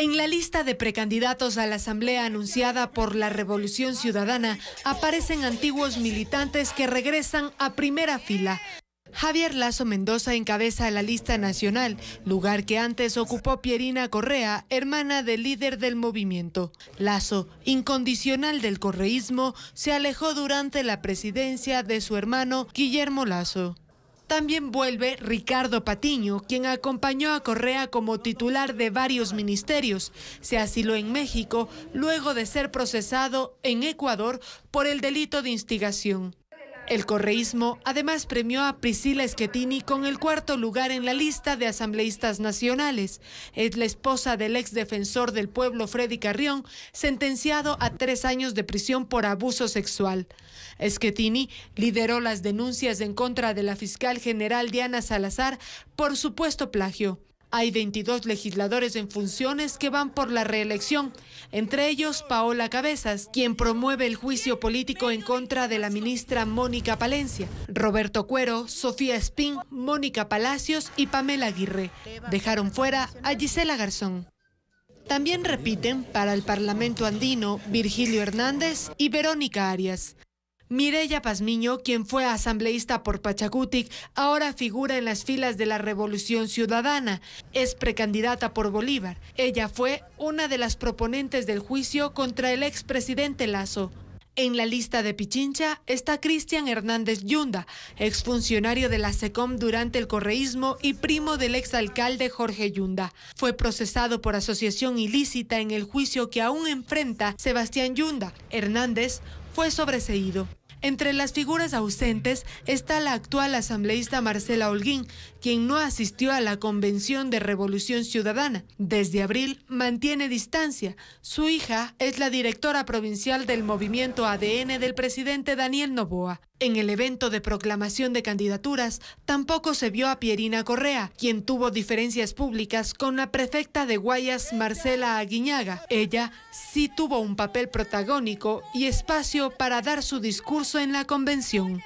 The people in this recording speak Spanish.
En la lista de precandidatos a la asamblea anunciada por la Revolución Ciudadana aparecen antiguos militantes que regresan a primera fila. Javier Lazo Mendoza encabeza la lista nacional, lugar que antes ocupó Pierina Correa, hermana del líder del movimiento. Lazo, incondicional del correísmo, se alejó durante la presidencia de su hermano Guillermo Lazo. También vuelve Ricardo Patiño, quien acompañó a Correa como titular de varios ministerios. Se asiló en México luego de ser procesado en Ecuador por el delito de instigación. El correísmo además premió a Priscila Schettini con el cuarto lugar en la lista de asambleístas nacionales. Es la esposa del ex defensor del pueblo Freddy Carrión, sentenciado a tres años de prisión por abuso sexual. Schettini lideró las denuncias en contra de la fiscal general Diana Salazar por supuesto plagio. Hay 22 legisladores en funciones que van por la reelección, entre ellos Paola Cabezas, quien promueve el juicio político en contra de la ministra Mónica Palencia, Roberto Cuero, Sofía Espín, Mónica Palacios y Pamela Aguirre. Dejaron fuera a Gisela Garzón. También repiten para el Parlamento andino Virgilio Hernández y Verónica Arias. Mireya Pazmiño, quien fue asambleísta por Pachacutic, ahora figura en las filas de la Revolución Ciudadana. Es precandidata por Bolívar. Ella fue una de las proponentes del juicio contra el expresidente Lazo. En la lista de Pichincha está Cristian Hernández Yunda, exfuncionario de la SECOM durante el correísmo y primo del exalcalde Jorge Yunda. Fue procesado por asociación ilícita en el juicio que aún enfrenta Sebastián Yunda. Hernández fue sobreseído. Entre las figuras ausentes está la actual asambleísta Marcela Holguín, quien no asistió a la Convención de Revolución Ciudadana. Desde abril mantiene distancia. Su hija es la directora provincial del movimiento ADN del presidente Daniel Novoa. En el evento de proclamación de candidaturas tampoco se vio a Pierina Correa, quien tuvo diferencias públicas con la prefecta de Guayas, Marcela Aguiñaga. Ella sí tuvo un papel protagónico y espacio para dar su discurso en la convención